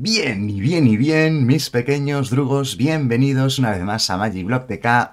Bien, y bien, y bien, mis pequeños drugos, bienvenidos una vez más a Magic Block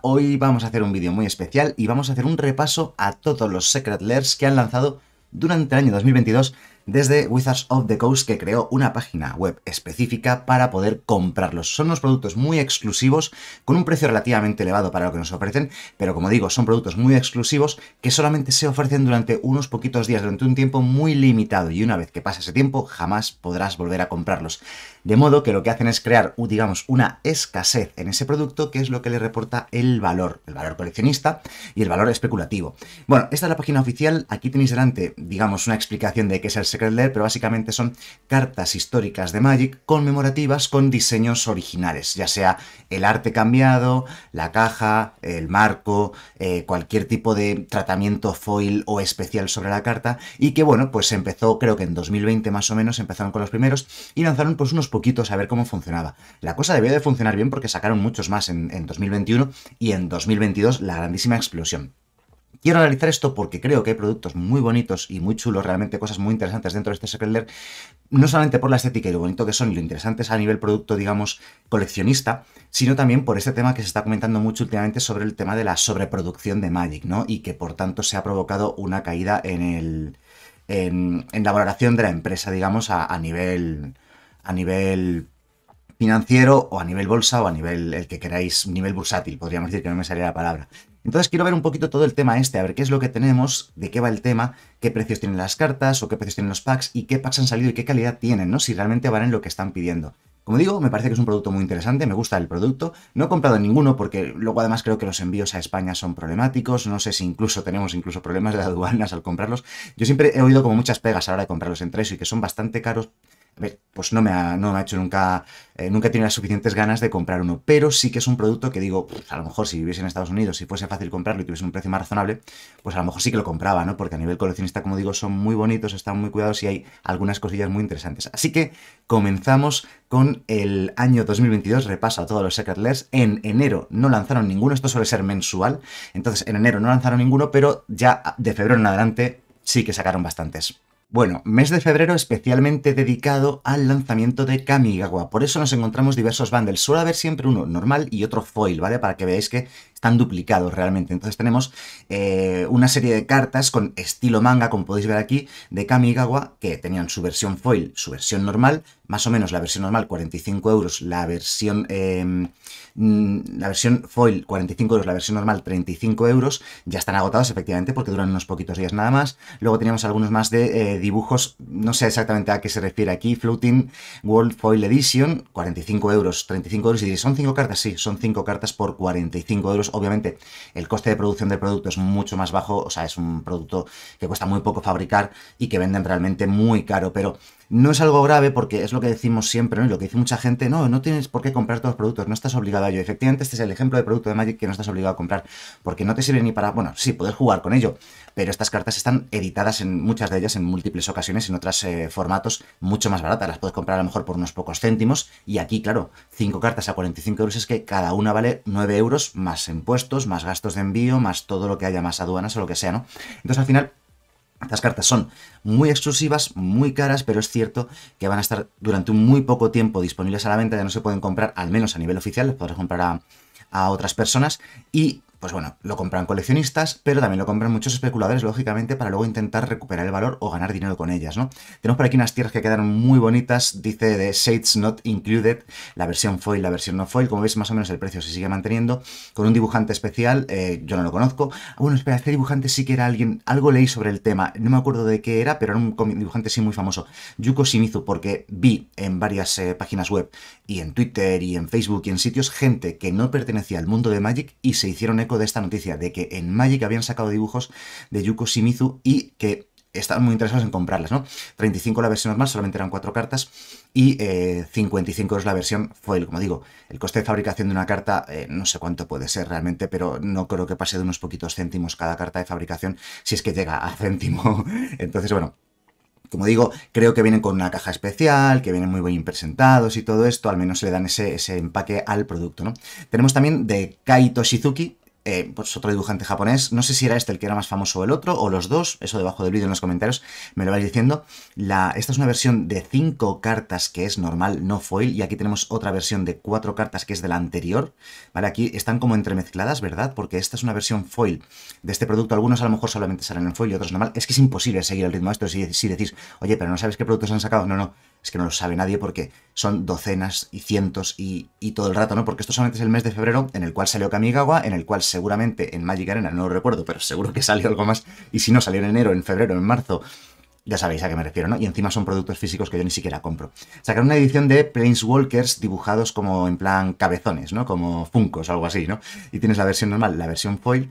Hoy vamos a hacer un vídeo muy especial y vamos a hacer un repaso a todos los Secret Lairs que han lanzado durante el año 2022 desde Wizards of the Coast que creó una página web específica para poder comprarlos. Son unos productos muy exclusivos con un precio relativamente elevado para lo que nos ofrecen, pero como digo, son productos muy exclusivos que solamente se ofrecen durante unos poquitos días, durante un tiempo muy limitado y una vez que pasa ese tiempo jamás podrás volver a comprarlos. De modo que lo que hacen es crear, digamos, una escasez en ese producto que es lo que le reporta el valor, el valor coleccionista y el valor especulativo. Bueno, esta es la página oficial, aquí tenéis delante, digamos, una explicación de qué es el Secret pero básicamente son cartas históricas de Magic conmemorativas con diseños originales, ya sea el arte cambiado, la caja, el marco, eh, cualquier tipo de tratamiento foil o especial sobre la carta, y que bueno, pues empezó, creo que en 2020 más o menos, empezaron con los primeros y lanzaron pues unos poquitos a ver cómo funcionaba. La cosa debió de funcionar bien porque sacaron muchos más en 2021 y en 2022 la grandísima explosión. Quiero analizar esto porque creo que hay productos muy bonitos y muy chulos, realmente cosas muy interesantes dentro de este Secret no solamente por la estética y lo bonito que son y lo interesantes a nivel producto, digamos, coleccionista, sino también por este tema que se está comentando mucho últimamente sobre el tema de la sobreproducción de Magic, ¿no? Y que por tanto se ha provocado una caída en el. en, la valoración de la empresa, digamos, a, nivel. a nivel financiero o a nivel bolsa o a nivel el que queráis, nivel bursátil, podríamos decir que no me salía la palabra. Entonces quiero ver un poquito todo el tema este, a ver qué es lo que tenemos, de qué va el tema, qué precios tienen las cartas o qué precios tienen los packs y qué packs han salido y qué calidad tienen, ¿no? Si realmente valen lo que están pidiendo. Como digo, me parece que es un producto muy interesante, me gusta el producto. No he comprado ninguno porque luego además creo que los envíos a España son problemáticos. No sé si incluso tenemos incluso problemas de aduanas al comprarlos. Yo siempre he oído como muchas pegas a la hora de comprarlos en tres y que son bastante caros pues no me ha, no me ha hecho nunca, eh, nunca he las suficientes ganas de comprar uno, pero sí que es un producto que digo, a lo mejor si viviese en Estados Unidos, si fuese fácil comprarlo y tuviese un precio más razonable, pues a lo mejor sí que lo compraba, ¿no? Porque a nivel coleccionista, como digo, son muy bonitos, están muy cuidados y hay algunas cosillas muy interesantes. Así que comenzamos con el año 2022, repaso a todos los Secret En enero no lanzaron ninguno, esto suele ser mensual, entonces en enero no lanzaron ninguno, pero ya de febrero en adelante sí que sacaron bastantes. Bueno, mes de febrero especialmente dedicado al lanzamiento de Kamigawa. Por eso nos encontramos diversos bundles. Suele haber siempre uno normal y otro foil, ¿vale? Para que veáis que duplicados realmente. Entonces tenemos eh, una serie de cartas con estilo manga, como podéis ver aquí, de Kamigawa, que tenían su versión foil, su versión normal, más o menos la versión normal 45 euros, la versión, em, mm, la versión foil 45 euros, la versión normal 35 euros, ya están agotados efectivamente porque duran unos poquitos días nada más. Luego teníamos algunos más de eh, dibujos, no sé exactamente a qué se refiere aquí, Floating World Foil Edition, 45 euros, 35 euros, y son 5 cartas, sí, son 5 cartas por 45 euros Obviamente, el coste de producción del producto es mucho más bajo, o sea, es un producto que cuesta muy poco fabricar y que venden realmente muy caro, pero no es algo grave porque es lo que decimos siempre, ¿no? Y lo que dice mucha gente, no, no tienes por qué comprar todos los productos, no estás obligado a ello. Efectivamente, este es el ejemplo de producto de Magic que no estás obligado a comprar, porque no te sirve ni para, bueno, sí, puedes jugar con ello, pero estas cartas están editadas en muchas de ellas en múltiples ocasiones, en otros eh, formatos mucho más baratas. Las puedes comprar a lo mejor por unos pocos céntimos y aquí, claro, 5 cartas a 45 euros es que cada una vale 9 euros más impuestos, más gastos de envío, más todo lo que haya, más aduanas o lo que sea, ¿no? Entonces al final estas cartas son muy exclusivas, muy caras, pero es cierto que van a estar durante un muy poco tiempo disponibles a la venta, ya no se pueden comprar, al menos a nivel oficial, las podrás comprar a otras personas y pues bueno, lo compran coleccionistas, pero también lo compran muchos especuladores, lógicamente, para luego intentar recuperar el valor o ganar dinero con ellas, ¿no? Tenemos por aquí unas tierras que quedaron muy bonitas, dice de Shades Not Included, la versión foil, la versión no foil, como veis más o menos el precio se sigue manteniendo, con un dibujante especial, eh, yo no lo conozco. Ah, bueno, espera, este dibujante sí que era alguien, algo leí sobre el tema, no me acuerdo de qué era, pero era un dibujante sí muy famoso, Yuko Shimizu, porque vi en varias eh, páginas web y en Twitter y en Facebook y en sitios gente que no pertenecía al mundo de Magic y se hicieron eco de esta noticia de que en Magic habían sacado dibujos de Yuko Shimizu y que estaban muy interesados en comprarlas, ¿no? 35 la versión normal, solamente eran 4 cartas, y 55 eh, es la versión foil, como digo. El coste de fabricación de una carta, eh, no sé cuánto puede ser realmente, pero no creo que pase de unos poquitos céntimos cada carta de fabricación, si es que llega a céntimo. Entonces, bueno, como digo, creo que vienen con una caja especial, que vienen muy bien presentados y todo esto, al menos le dan ese, ese empaque al producto, ¿no? Tenemos también de Kaito Shizuki, eh, pues otro dibujante japonés, no sé si era este el que era más famoso o el otro, o los dos, eso debajo del vídeo en los comentarios me lo vais diciendo. esta es una versión de 5 cartas que es normal, no foil, y aquí tenemos otra versión de 4 cartas que es de la anterior, ¿vale? Aquí están como entremezcladas, ¿verdad? Porque esta es una versión foil de este producto, algunos a lo mejor solamente salen en foil y otros normal, es que es imposible seguir el ritmo de esto si, si decís, oye, pero no sabes qué productos han sacado, no, no, es que no lo sabe nadie porque son docenas y cientos y, todo el rato, ¿no? Porque esto solamente es el mes de febrero en el cual salió Kamigawa, en el cual seguramente en Magic Arena, no lo recuerdo, pero seguro que salió algo más, y si no salió en enero, en febrero, en marzo, ya sabéis a qué me refiero, ¿no? Y encima son productos físicos que yo ni siquiera compro. Sacaron una edición de Planeswalkers dibujados como en plan cabezones, ¿no? Como funcos o algo así, ¿no? Y tienes la versión normal, la versión foil,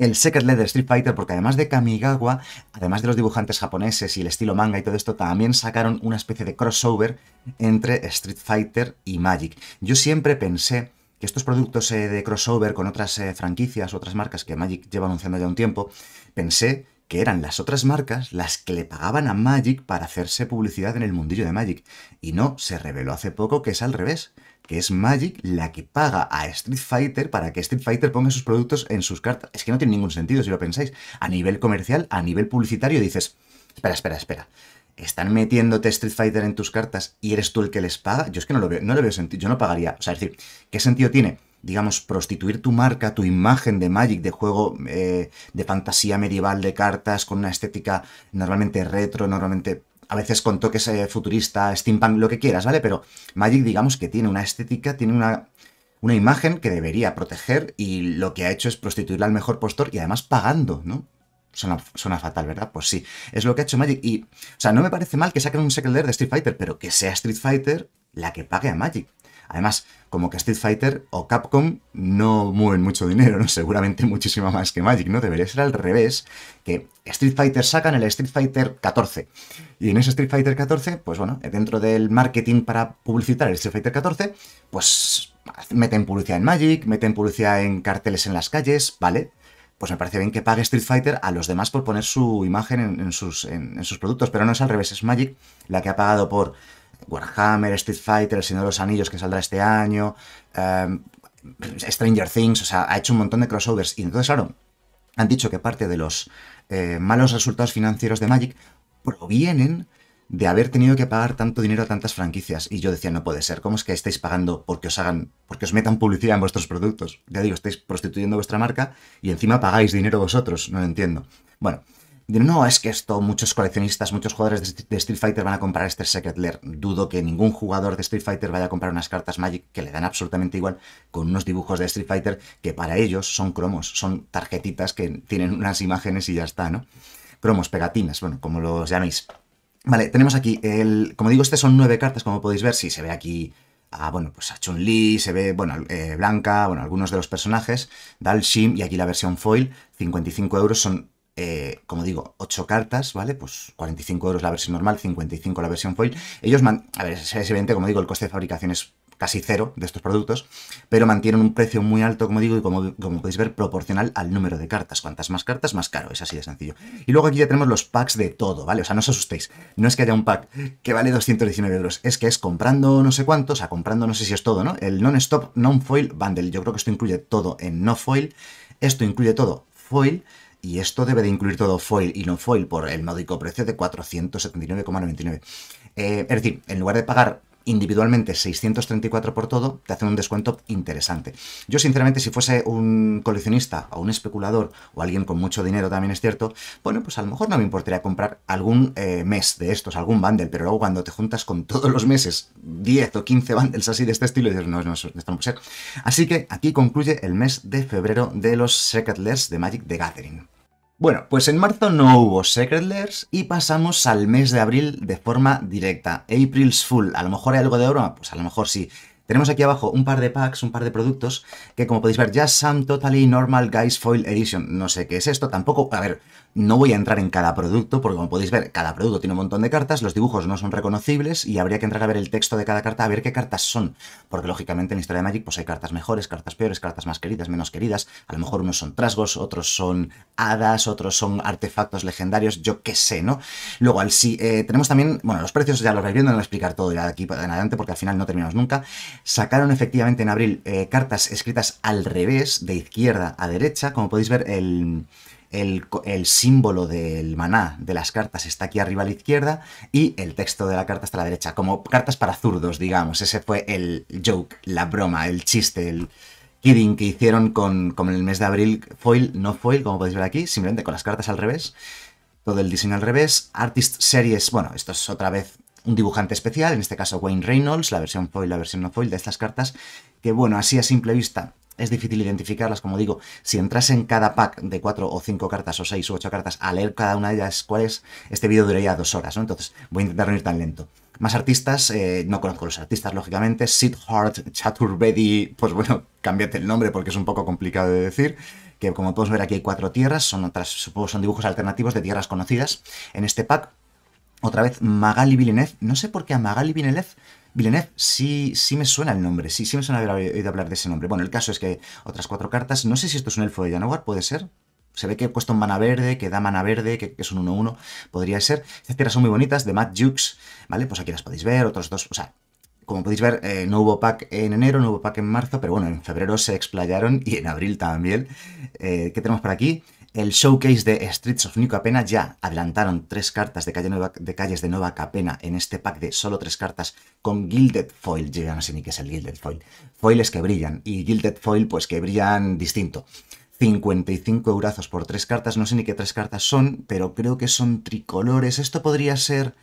el Secret Leather Street Fighter, porque además de Kamigawa, además de los dibujantes japoneses y el estilo manga y todo esto, también sacaron una especie de crossover entre Street Fighter y Magic. Yo siempre pensé que estos productos eh, de crossover con otras eh, franquicias, otras marcas que Magic lleva anunciando ya un tiempo, pensé que eran las otras marcas las que le pagaban a Magic para hacerse publicidad en el mundillo de Magic. Y no, se reveló hace poco que es al revés que es Magic la que paga a Street Fighter para que Street Fighter ponga sus productos en sus cartas. Es que no tiene ningún sentido si lo pensáis. A nivel comercial, a nivel publicitario, dices, espera, espera, espera. ¿Están metiéndote Street Fighter en tus cartas y eres tú el que les paga? Yo es que no lo veo, no lo veo sentido, yo no pagaría. O sea, es decir, ¿qué sentido tiene? digamos, prostituir tu marca, tu imagen de Magic, de juego eh, de fantasía medieval de cartas, con una estética normalmente retro, normalmente a veces con toques eh, futurista, steampunk, lo que quieras, ¿vale? Pero Magic, digamos que tiene una estética, tiene una, una imagen que debería proteger y lo que ha hecho es prostituirla al mejor postor y además pagando, ¿no? Suena, fatal, ¿verdad? Pues sí, es lo que ha hecho Magic. Y, o sea, no me parece mal que saquen un second de Street Fighter, pero que sea Street Fighter la que pague a Magic. Además, como que Street Fighter o Capcom no mueven mucho dinero, ¿no? seguramente muchísimo más que Magic, ¿no? Debería ser al revés, que Street Fighter sacan el Street Fighter 14. Y en ese Street Fighter 14, pues bueno, dentro del marketing para publicitar el Street Fighter 14, pues meten publicidad en Magic, meten publicidad en carteles en las calles, ¿vale? pues me parece bien que pague Street Fighter a los demás por poner su imagen en, sus, productos, pero no es al revés, es Magic la que ha pagado por Warhammer, Street Fighter, El Señor de los Anillos que saldrá este año, em, Stranger Things, o sea, ha hecho un montón de crossovers. Y entonces, claro, han dicho que parte de los eh, malos resultados financieros de Magic provienen de haber tenido que pagar tanto dinero a tantas franquicias. Y yo decía, no puede ser, ¿cómo es que estáis pagando porque os hagan, porque os metan publicidad en vuestros productos? Ya digo, estáis prostituyendo vuestra marca y encima pagáis dinero vosotros, no lo entiendo. Bueno, no, es que esto, muchos coleccionistas, muchos jugadores de, Street Fighter van a comprar este Secret Lair. Dudo que ningún jugador de Street Fighter vaya a comprar unas cartas Magic que le dan absolutamente igual con unos dibujos de Street Fighter que para ellos son cromos, son tarjetitas que tienen unas imágenes y ya está, ¿no? Cromos, pegatinas, bueno, como los llaméis. Vale, tenemos aquí el. Como digo, este son nueve cartas, como podéis ver, si sí, se ve aquí Ah, bueno, pues a Chun-Li, se ve, bueno, eh, Blanca, bueno, algunos de los personajes, Shim y aquí la versión foil, 55 euros, son eh, como digo, 8 cartas, ¿vale? Pues 45 euros la versión normal, 55 la versión foil. Ellos, man a ver, es evidente, como digo, el coste de fabricación es casi cero de estos productos, pero mantienen un precio muy alto, como digo, y como, como, podéis ver, proporcional al número de cartas. Cuantas más cartas, más caro, es así de sencillo. Y luego aquí ya tenemos los packs de todo, ¿vale? O sea, no os asustéis, no es que haya un pack que vale 219 euros, es que es comprando no sé cuántos, o sea, comprando no sé si es todo, ¿no? El non-stop, non-foil bundle, yo creo que esto incluye todo en no-foil, esto incluye todo foil, y esto debe de incluir todo foil y no foil por el módico precio de 479,99. Eh, es decir, en lugar de pagar individualmente 634 por todo, te hacen un descuento interesante. Yo sinceramente si fuese un coleccionista o un especulador o alguien con mucho dinero también es cierto, bueno, pues a lo mejor no me importaría comprar algún eh, mes de estos, algún bundle, pero luego cuando te juntas con todos los meses 10 o 15 bundles así de este estilo, dices, no, no, esto no puede ser. Así que aquí concluye el mes de febrero de los Secret Less de Magic the Gathering. Bueno, pues en marzo no hubo Secret Lairs y pasamos al mes de abril de forma directa. April's Full, a lo mejor hay algo de broma, pues a lo mejor sí. Tenemos aquí abajo un par de packs, un par de productos, que como podéis ver, ya son Totally Normal Guys Foil Edition. No sé qué es esto, tampoco... A ver, no voy a entrar en cada producto, porque como podéis ver, cada producto tiene un montón de cartas, los dibujos no son reconocibles y habría que entrar a ver el texto de cada carta, a ver qué cartas son, porque lógicamente en la historia de Magic pues hay cartas mejores, cartas peores, cartas más queridas, menos queridas, a lo mejor unos son trasgos, otros son hadas, otros son artefactos legendarios, yo qué sé, ¿no? Luego, al sí, eh, tenemos también, bueno, los precios ya los vais viendo, no voy a explicar todo ya de aquí en adelante porque al final no terminamos nunca. Sacaron efectivamente en abril eh, cartas escritas al revés, de izquierda a derecha, como podéis ver el el, símbolo del maná de las cartas está aquí arriba a la izquierda y el texto de la carta está a la derecha, como cartas para zurdos, digamos. Ese fue el joke, la broma, el chiste, el kidding que hicieron con, con el mes de abril, foil, no foil, como podéis ver aquí, simplemente con las cartas al revés, todo el diseño al revés. Artist Series, bueno, esto es otra vez un dibujante especial, en este caso Wayne Reynolds, la versión foil, la versión no foil de estas cartas, que bueno, así a simple vista es difícil identificarlas, como digo, si entras en cada pack de 4 o 5 cartas o 6 u 8 cartas a leer cada una de ellas cuál este vídeo duraría dos horas, ¿no? Entonces voy a intentar no ir tan lento. Más artistas, eh, no conozco los artistas, lógicamente. Siddharth Chaturvedi, pues bueno, cámbiate el nombre porque es un poco complicado de decir. Que como podemos ver aquí hay cuatro tierras, son otras, son dibujos alternativos de tierras conocidas. En este pack, otra vez Magali vilenez No sé por qué a Magali vilenez Villeneuve sí, sí me suena el nombre, sí, sí me suena haber oído hablar de ese nombre. Bueno, el caso es que otras cuatro cartas, no sé si esto es un elfo de Janowar, puede ser. Se ve que cuesta un mana verde, que da mana verde, que, es un 1-1, podría ser. Estas tierras son muy bonitas, de Matt Jukes, ¿vale? Pues aquí las podéis ver, otros dos, o sea, como podéis ver, eh, no hubo pack en enero, no hubo pack en marzo, pero bueno, en febrero se explayaron y en abril también. Eh, ¿Qué tenemos por aquí? el showcase de Streets of New Capena ya adelantaron tres cartas de, calle de calles de Nueva Capena en este pack de solo tres cartas con Gilded Foil. Yo ya no sé ni qué es el Gilded Foil. Foiles que brillan y Gilded Foil pues que brillan distinto. 55 eurazos por tres cartas, no sé ni qué tres cartas son, pero creo que son tricolores. Esto podría ser...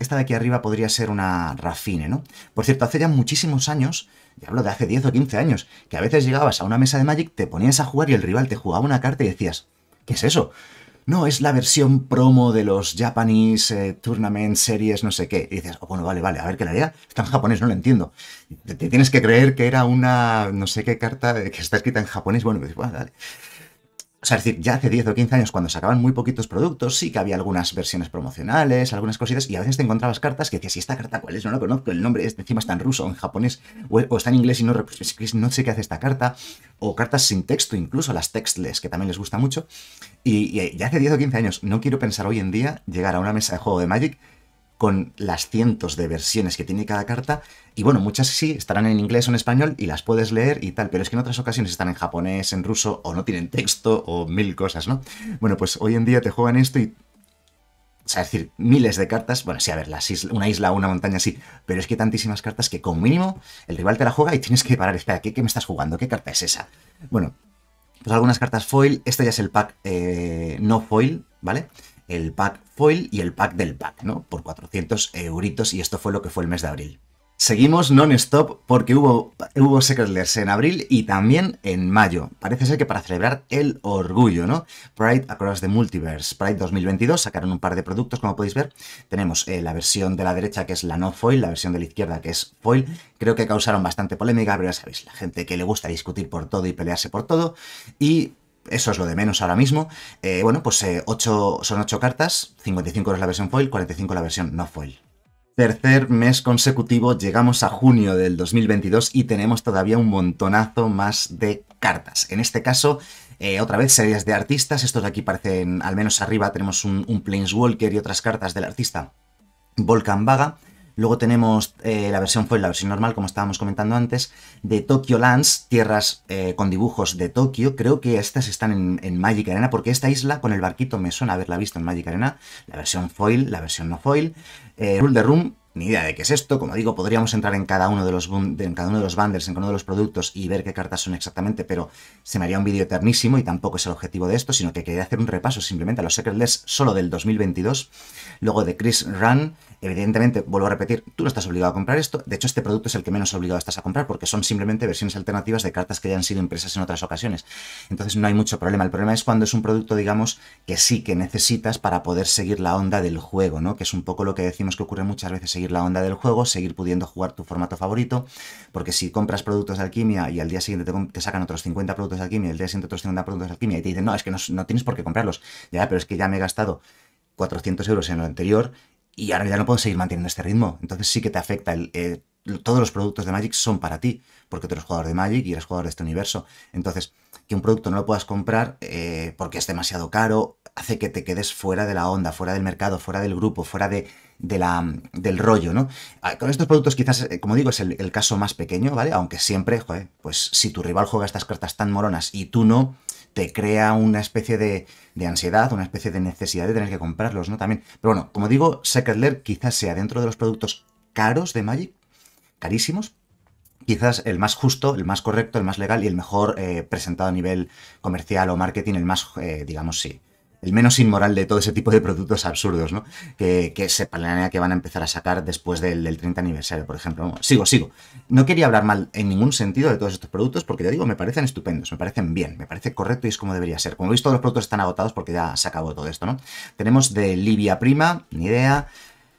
Esta de aquí arriba podría ser una Rafine, ¿no? Por cierto, hace ya muchísimos años ya hablo de hace 10 o 15 años, que a veces llegabas a una mesa de Magic, te ponías a jugar y el rival te jugaba una carta y decías, ¿Qué es eso? No, es la versión promo de los Japanese eh, Tournament Series, no sé qué. Y dices, oh, bueno, vale, vale, a ver qué la haría. Está en japonés, no lo entiendo. Te, tienes que creer que era una, no sé qué carta eh, que está escrita en japonés. Bueno, pues, bueno, dale. O sea, es decir, ya hace 10 o 15 años, cuando sacaban muy poquitos productos, sí que había algunas versiones promocionales, algunas cositas, y a veces te encontrabas cartas que decías, si esta carta cuál es? No la conozco, el nombre encima está en ruso, o en japonés, o, está en inglés y no, sé qué hace esta carta, o cartas sin texto, incluso las textless, que también les gusta mucho. y eh, ya hace 10 o 15 años, no quiero pensar hoy en día llegar a una mesa de juego de Magic con las cientos de versiones que tiene cada carta. Y bueno, muchas sí estarán en inglés o en español y las puedes leer y tal, pero es que en otras ocasiones están en japonés, en ruso o no tienen texto o mil cosas, ¿no? Bueno, pues hoy en día te juegan esto y o sea, es decir, miles de cartas. Bueno, sí, a ver, una isla o una montaña sí, pero es que tantísimas cartas que con mínimo el rival te la juega y tienes que parar. Espera, ¿qué, qué me estás jugando? ¿Qué carta es esa? Bueno, pues algunas cartas foil. Este ya es el pack eh, no foil, ¿vale? el pack foil y el pack del pack, ¿no? Por 400 euritos y esto fue lo que fue el mes de abril. Seguimos non-stop porque hubo, hubo Secret en abril y también en mayo. Parece ser que para celebrar el orgullo, ¿no? Pride Across the Multiverse, Pride 2022, sacaron un par de productos, como podéis ver. Tenemos eh, la versión de la derecha que es la no foil, la versión de la izquierda que es foil. Creo que causaron bastante polémica, pero ya sabéis, la gente que le gusta discutir por todo y pelearse por todo. Y eso es lo de menos ahora mismo. Eh, bueno, pues eh, ocho, son 8 cartas, 55 es la versión foil, 45 la versión no foil. Tercer mes consecutivo, llegamos a junio del 2022 y tenemos todavía un montonazo más de cartas. En este caso, eh, otra vez series de artistas, estos de aquí parecen, al menos arriba tenemos un, un Planeswalker y otras cartas del artista Volcan Vaga. Luego tenemos eh, la versión foil, la versión normal, como estábamos comentando antes, de Tokyo Lands, tierras eh, con dibujos de Tokio. Creo que estas están en, Magic Arena, porque esta isla con el barquito me suena haberla visto en Magic Arena. La versión foil, la versión no foil. Eh, Rule the Room, ni idea de qué es esto. Como digo, podríamos entrar en cada uno de los, en cada uno de los bundles, en cada uno de los productos y ver qué cartas son exactamente, pero se me haría un vídeo eternísimo y tampoco es el objetivo de esto, sino que quería hacer un repaso simplemente a los Secretless solo del 2022. Luego de Chris Run, Evidentemente, vuelvo a repetir, tú no estás obligado a comprar esto. De hecho, este producto es el que menos obligado estás a comprar porque son simplemente versiones alternativas de cartas que ya han sido impresas en otras ocasiones. Entonces, no hay mucho problema. El problema es cuando es un producto, digamos, que sí que necesitas para poder seguir la onda del juego, ¿no? Que es un poco lo que decimos que ocurre muchas veces, seguir la onda del juego, seguir pudiendo jugar tu formato favorito, porque si compras productos de alquimia y al día siguiente te, sacan otros 50 productos de alquimia, y al día siguiente otros 50 productos de alquimia y te dicen, no, es que no, no tienes por qué comprarlos. Ya, pero es que ya me he gastado 400 euros en lo anterior y ahora ya no puedo seguir manteniendo este ritmo. Entonces sí que te afecta. Eh, todos los productos de Magic son para ti, porque tú eres jugador de Magic y eres jugador de este universo. Entonces, que un producto no lo puedas comprar eh, porque es demasiado caro, hace que te quedes fuera de la onda, fuera del mercado, fuera del grupo, fuera de, la, del rollo, ¿no? Ah, con estos productos quizás, eh, como digo, es el, el caso más pequeño, ¿vale? Aunque siempre, joder, pues si tu rival juega estas cartas tan moronas y tú no, te crea una especie de, ansiedad, una especie de necesidad de tener que comprarlos, ¿no? También. Pero bueno, como digo, Secret Lair quizás sea dentro de los productos caros de Magic, carísimos, quizás el más justo, el más correcto, el más legal y el mejor eh, presentado a nivel comercial o marketing, el más, eh, digamos, sí, el menos inmoral de todo ese tipo de productos absurdos, ¿no? Que, se planea que van a empezar a sacar después del, 30 aniversario, por ejemplo. sigo, sigo. No quería hablar mal en ningún sentido de todos estos productos porque, ya digo, me parecen estupendos, me parecen bien, me parece correcto y es como debería ser. Como veis, todos los productos están agotados porque ya se acabó todo esto, ¿no? Tenemos de Libia Prima, ni idea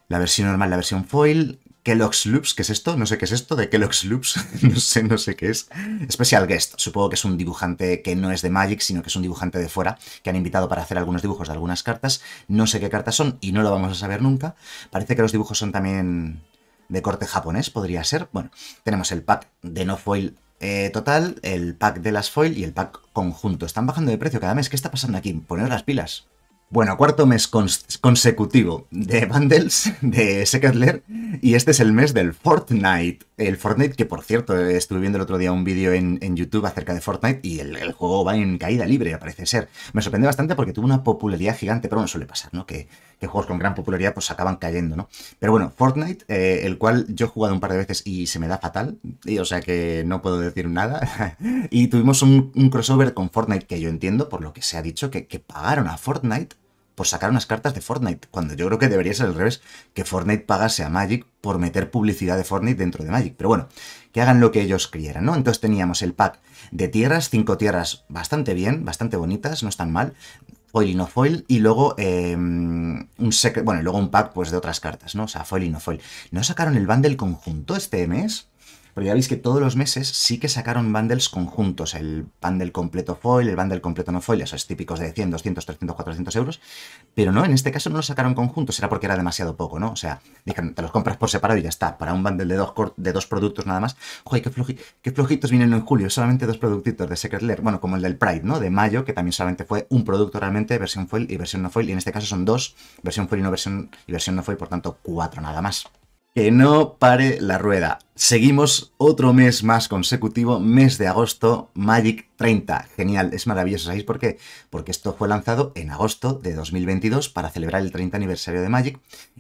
la versión normal, la versión foil, Kellogg's Loops, ¿qué es esto? No sé qué es esto de Kellogg's Loops, no sé, no sé qué es. Special Guest, supongo que es un dibujante que no es de Magic, sino que es un dibujante de fuera, que han invitado para hacer algunos dibujos de algunas cartas. No sé qué cartas son y no lo vamos a saber nunca. Parece que los dibujos son también de corte japonés, podría ser. Bueno, tenemos el pack de no foil eh, total, el pack de las foil y el pack conjunto. Están bajando de precio cada mes. ¿Qué está pasando aquí? Poner las pilas. Bueno, cuarto mes consecutivo de bundles de Lair y este es el mes del Fortnite. El Fortnite que, por cierto, estuve viendo el otro día un vídeo en, YouTube acerca de Fortnite y el, juego va en caída libre, parece ser. Me sorprende bastante porque tuvo una popularidad gigante, pero no suele pasar, ¿no? Que, juegos con gran popularidad pues acaban cayendo, ¿no? Pero bueno, Fortnite, eh, el cual yo he jugado un par de veces y se me da fatal, o sea que no puedo decir nada. y tuvimos un, crossover con Fortnite que yo entiendo, por lo que se ha dicho, que pagaron a Fortnite por sacar unas cartas de Fortnite, cuando yo creo que debería ser al revés, que Fortnite pagase a Magic por meter publicidad de Fortnite dentro de Magic. Pero bueno, que hagan lo que ellos quieran, ¿no? Entonces teníamos el pack de tierras, cinco tierras bastante bien, bastante bonitas, no están mal, foil y no foil, y luego em, un bueno, luego un pack pues de otras cartas, ¿no? O sea, foil y no foil. ¿No sacaron el del conjunto este mes? Pero ya veis que todos los meses sí que sacaron bundles conjuntos, el bundle completo foil, el bundle completo no foil, esos típicos de 100, 200, 300, 400 euros, pero no, en este caso no lo sacaron conjuntos, era porque era demasiado poco, ¿no? O sea, te los compras por separado y ya está, para un bundle de dos, de dos productos nada más, joder, qué, qué flojitos vienen en julio, solamente dos productitos de Secret Lair, bueno, como el del Pride, ¿no? De mayo, que también solamente fue un producto realmente, versión foil y versión no foil, y en este caso son dos, versión foil y no versión, y versión no foil, por tanto, cuatro nada más. Que no pare la rueda. Seguimos otro mes más consecutivo, mes de agosto, Magic 30. Genial, es maravilloso. ¿Sabéis por qué? Porque esto fue lanzado en agosto de 2022 para celebrar el 30 aniversario de Magic.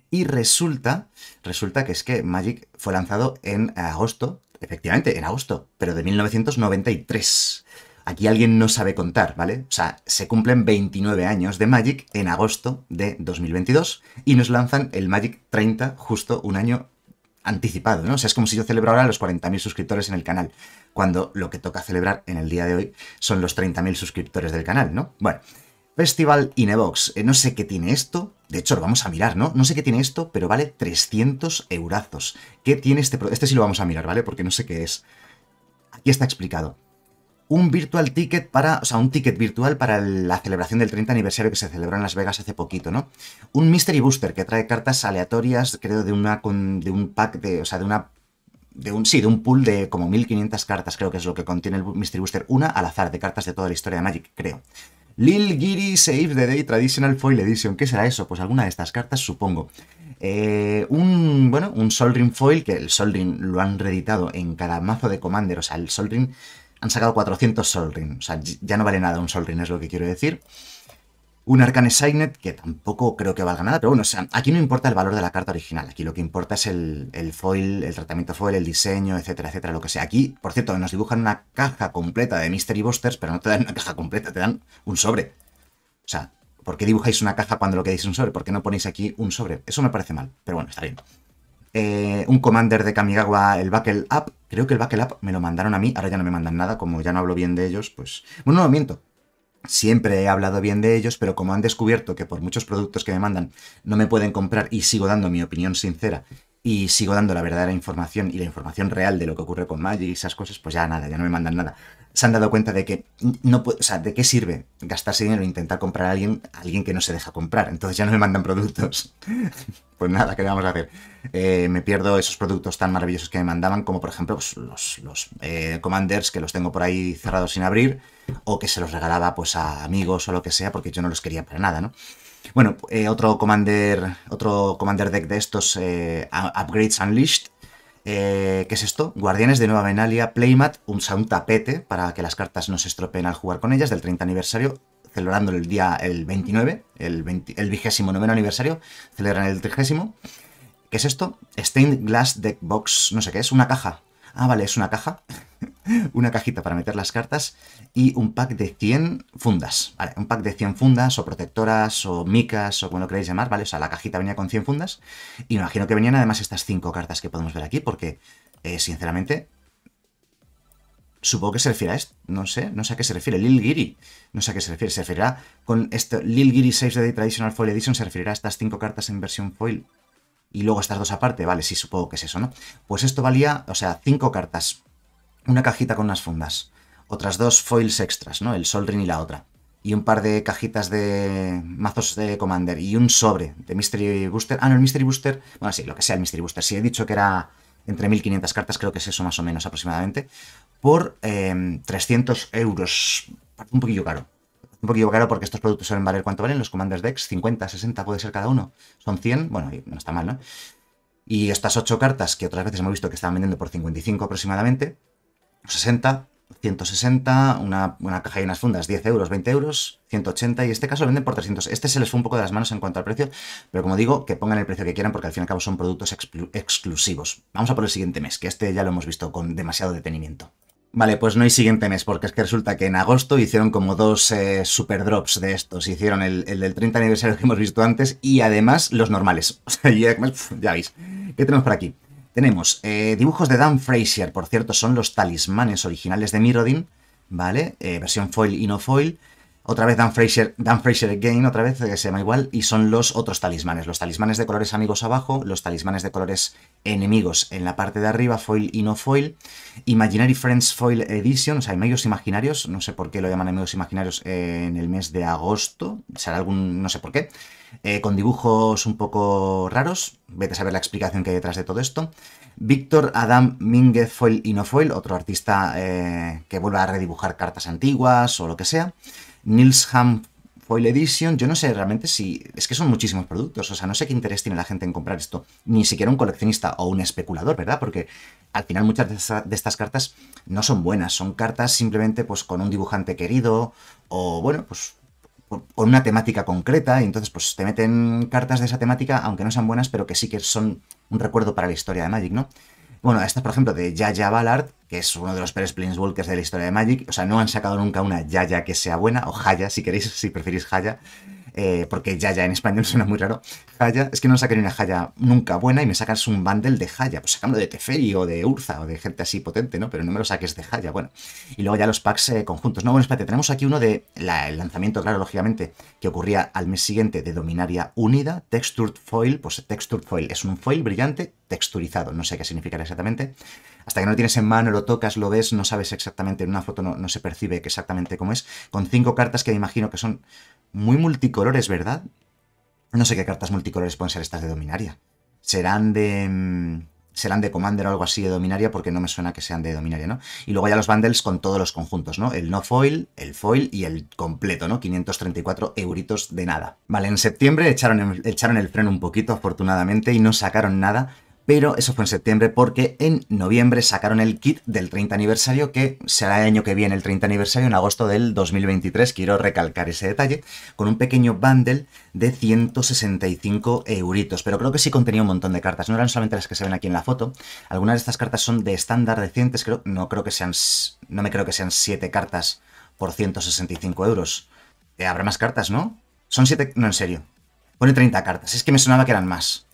Y resulta, resulta que es que Magic fue lanzado en agosto, efectivamente, en agosto, pero de 1993. Aquí alguien no sabe contar, ¿vale? O sea, se cumplen 29 años de Magic en agosto de 2022 y nos lanzan el Magic 30 justo un año anticipado, ¿no? O sea, es como si yo celebrara los 40.000 suscriptores en el canal, cuando lo que toca celebrar en el día de hoy son los 30.000 suscriptores del canal, ¿no? Bueno, Festival Inebox, eh, no sé qué tiene esto, de hecho lo vamos a mirar, ¿no? No sé qué tiene esto, pero vale 300 eurazos. ¿Qué tiene este Este sí lo vamos a mirar, ¿vale? Porque no sé qué es. Aquí está explicado un virtual ticket para, o sea, un ticket virtual para la celebración del 30 aniversario que se celebró en Las Vegas hace poquito, ¿no? Un Mystery Booster que trae cartas aleatorias, creo, de una de un pack de, o sea, de una de un, sí, de un pool de como 1500 cartas, creo que es lo que contiene el Mystery Booster, una al azar de cartas de toda la historia de Magic, creo. Lil Giri Save the Day Traditional Foil Edition, ¿qué será eso? Pues alguna de estas cartas, supongo. Eh, un, bueno, un Sol Ring Foil, que el Sol Ring lo han reeditado en cada mazo de Commander, o sea, el Sol Ring han sacado 400 Ring, O sea, ya no vale nada un Sol Ring, es lo que quiero decir. Un Arcane Signet, que tampoco creo que valga nada, pero bueno, o sea, aquí no importa el valor de la carta original, aquí lo que importa es el, foil, el tratamiento foil, el diseño, etcétera, etcétera, lo que sea. Aquí, por cierto, nos dibujan una caja completa de Mystery Busters, pero no te dan una caja completa, te dan un sobre. O sea, ¿por qué dibujáis una caja cuando lo que es un sobre? ¿Por qué no ponéis aquí un sobre? Eso me parece mal, pero bueno, está bien. Eh, un Commander de Kamigawa, el Buckle Up, Creo que el back me lo mandaron a mí, ahora ya no me mandan nada, como ya no hablo bien de ellos, pues... Bueno, no, miento. Siempre he hablado bien de ellos, pero como han descubierto que por muchos productos que me mandan no me pueden comprar y sigo dando mi opinión sincera y sigo dando la verdadera información y la información real de lo que ocurre con Magic y esas cosas, pues ya nada, ya no me mandan nada se han dado cuenta de que no o sea, de qué sirve gastarse dinero e intentar comprar a alguien, a alguien que no se deja comprar. Entonces ya no me mandan productos. pues nada, ¿qué vamos a hacer? Eh, me pierdo esos productos tan maravillosos que me mandaban, como por ejemplo pues, los, eh, Commanders, que los tengo por ahí cerrados sin abrir, o que se los regalaba pues a amigos o lo que sea, porque yo no los quería para nada, ¿no? Bueno, eh, otro Commander, otro Commander deck de estos, Upgrades Unleashed, eh, ¿Qué es esto? Guardianes de Nueva Benalia. Playmat, un, un tapete para que las cartas no se estropeen al jugar con ellas del 30 aniversario, celebrando el día el 29, el, 20, el 29 aniversario, celebran el 30. ¿Qué es esto? Stained Glass Deck Box, no sé qué es, una caja. Ah, vale, es una caja una cajita para meter las cartas y un pack de 100 fundas, ¿vale? Un pack de 100 fundas o protectoras o micas o como lo queráis llamar, ¿vale? O sea, la cajita venía con 100 fundas y me imagino que venían además estas 5 cartas que podemos ver aquí porque, eh, sinceramente, supongo que se refiere a esto, no sé, no sé a qué se refiere, Lil Giri, no sé a qué se refiere, se referirá con esto, Lil Giri 6 Day Traditional Foil Edition, se referirá a estas 5 cartas en versión foil y luego estas dos aparte, vale, sí, supongo que es eso, ¿no? Pues esto valía, o sea, 5 cartas una cajita con unas fundas, otras dos foils extras, ¿no? El Sol Ring y la otra. Y un par de cajitas de mazos de Commander y un sobre de Mystery Booster. Ah, no, el Mystery Booster. Bueno, sí, lo que sea el Mystery Booster. Si he dicho que era entre 1500 cartas, creo que es eso más o menos aproximadamente. Por 300 em, euros. Un poquillo caro. Un poquillo caro porque estos productos suelen valer cuánto valen los Commander Decks. 50, 60 puede ser cada uno. Son 100. Bueno, no está mal, ¿no? Y estas 8 cartas que otras veces hemos visto que estaban vendiendo por 55 aproximadamente 60, 160, una, una caja y unas fundas, 10 euros, 20 euros, 180 y este caso lo venden por 300. Este se les fue un poco de las manos en cuanto al precio, pero como digo, que pongan el precio que quieran porque al fin y al cabo son productos exclusivos. Vamos a por el siguiente mes, que este ya lo hemos visto con demasiado detenimiento. Vale, pues no hay siguiente mes, porque es que resulta que en agosto hicieron como dos eh, super drops de estos. Hicieron el, el, del 30 aniversario que hemos visto antes y además los normales. O sea, ya veis. ¿Qué tenemos por aquí? Tenemos eh, dibujos de Dan Frazier, por cierto, son los talismanes originales de mirodin ¿vale? Eh, versión foil y no foil. Otra vez Dan Fraser, Dan Fraser Again, otra vez, que se llama igual, y son los otros talismanes. Los talismanes de colores amigos abajo, los talismanes de colores enemigos en la parte de arriba, foil y no foil. Imaginary Friends Foil Edition, o sea, medios imaginarios, no sé por qué lo llaman medios imaginarios eh, en el mes de agosto, será algún, no sé por qué. Eh, con dibujos un poco raros, vete a saber la explicación que hay detrás de todo esto. Víctor Adam Minguez Foil y no Foil, otro artista eh, que vuelva a redibujar cartas antiguas o lo que sea. Nils Ham Foil Edition, yo no sé realmente si... Es que son muchísimos productos, o sea, no sé qué interés tiene la gente en comprar esto, ni siquiera un coleccionista o un especulador, ¿verdad? Porque al final muchas de, estas cartas no son buenas, son cartas simplemente pues con un dibujante querido o, bueno, pues con una temática concreta y entonces pues te meten cartas de esa temática, aunque no sean buenas, pero que sí que son un recuerdo para la historia de Magic, ¿no? Bueno, esta, por ejemplo, de Yaya Ballard, que es uno de los peores Planeswalkers de la historia de Magic. O sea, no han sacado nunca una Yaya que sea buena, o Haya, si queréis, si preferís Haya. Eh, porque ya en español suena muy raro. Haya, es que no sacan una Jaya nunca buena y me sacas un bundle de Jaya Pues sacando de Teferi o de Urza o de gente así potente, ¿no? Pero no me lo saques de Jaya bueno. Y luego ya los packs eh, conjuntos. No, bueno, espérate, tenemos aquí uno de el lanzamiento, claro, lógicamente, que ocurría al mes siguiente de Dominaria Unida, Textured Foil. Pues Textured Foil es un foil brillante texturizado, no sé qué significará exactamente. Hasta que no lo tienes en mano, lo tocas, lo ves, no sabes exactamente, en una foto no, no se percibe exactamente cómo es. Con cinco cartas que me imagino que son muy multicolores, ¿verdad? No sé qué cartas multicolores pueden ser estas de Dominaria. Serán de... Mm, serán de Commander o algo así de Dominaria, porque no me suena que sean de Dominaria, ¿no? Y luego ya los bundles con todos los conjuntos, ¿no? El no foil, el foil y el completo, ¿no? 534 euritos de nada. Vale, en septiembre echaron, echaron el freno un poquito, afortunadamente, y no sacaron nada pero eso fue en septiembre porque en noviembre sacaron el kit del 30 aniversario, que será el año que viene el 30 aniversario, en agosto del 2023, quiero recalcar ese detalle, con un pequeño bundle de 165 euritos, pero creo que sí contenía un montón de cartas, no eran solamente las que se ven aquí en la foto, algunas de estas cartas son de estándar recientes, creo, no creo que sean, no me creo que sean 7 cartas por 165 euros. Eh, habrá más cartas, ¿no? Son 7, no, en serio. Pone 30 cartas, es que me sonaba que eran más.